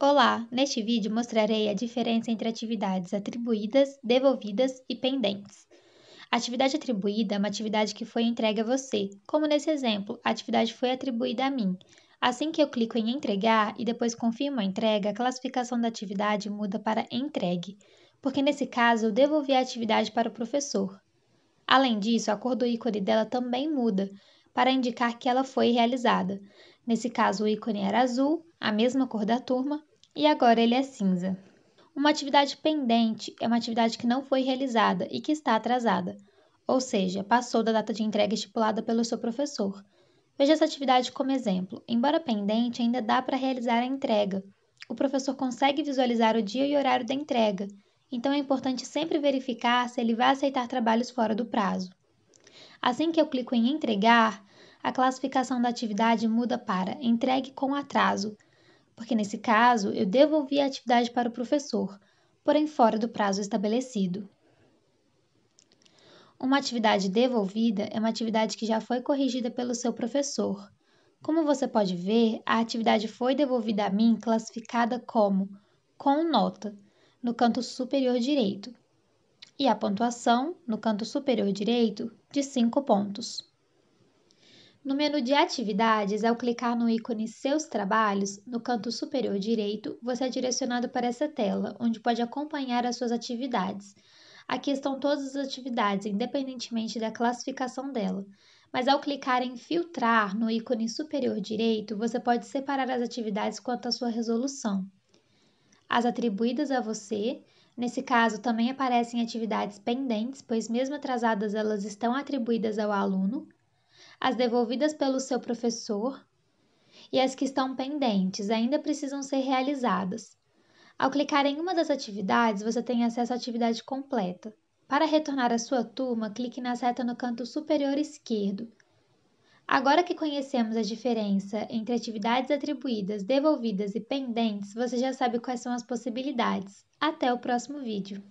Olá! Neste vídeo mostrarei a diferença entre atividades atribuídas, devolvidas e pendentes. A atividade atribuída é uma atividade que foi entregue a você, como nesse exemplo, a atividade foi atribuída a mim. Assim que eu clico em entregar e depois confirmo a entrega, a classificação da atividade muda para entregue, porque nesse caso eu devolvi a atividade para o professor. Além disso, a cor do ícone dela também muda, para indicar que ela foi realizada. Nesse caso, o ícone era azul, a mesma cor da turma, e agora ele é cinza. Uma atividade pendente é uma atividade que não foi realizada e que está atrasada, ou seja, passou da data de entrega estipulada pelo seu professor. Veja essa atividade como exemplo. Embora pendente, ainda dá para realizar a entrega. O professor consegue visualizar o dia e horário da entrega, então é importante sempre verificar se ele vai aceitar trabalhos fora do prazo. Assim que eu clico em entregar, a classificação da atividade muda para entregue com atraso, porque nesse caso eu devolvi a atividade para o professor, porém fora do prazo estabelecido. Uma atividade devolvida é uma atividade que já foi corrigida pelo seu professor. Como você pode ver, a atividade foi devolvida a mim classificada como com nota, no canto superior direito e a pontuação, no canto superior direito, de 5 pontos. No menu de atividades, ao clicar no ícone Seus Trabalhos, no canto superior direito, você é direcionado para essa tela, onde pode acompanhar as suas atividades. Aqui estão todas as atividades, independentemente da classificação dela. Mas ao clicar em Filtrar no ícone superior direito, você pode separar as atividades quanto à sua resolução. As atribuídas a você Nesse caso, também aparecem atividades pendentes, pois, mesmo atrasadas, elas estão atribuídas ao aluno, as devolvidas pelo seu professor e as que estão pendentes ainda precisam ser realizadas. Ao clicar em uma das atividades, você tem acesso à atividade completa. Para retornar à sua turma, clique na seta no canto superior esquerdo Agora que conhecemos a diferença entre atividades atribuídas, devolvidas e pendentes, você já sabe quais são as possibilidades. Até o próximo vídeo!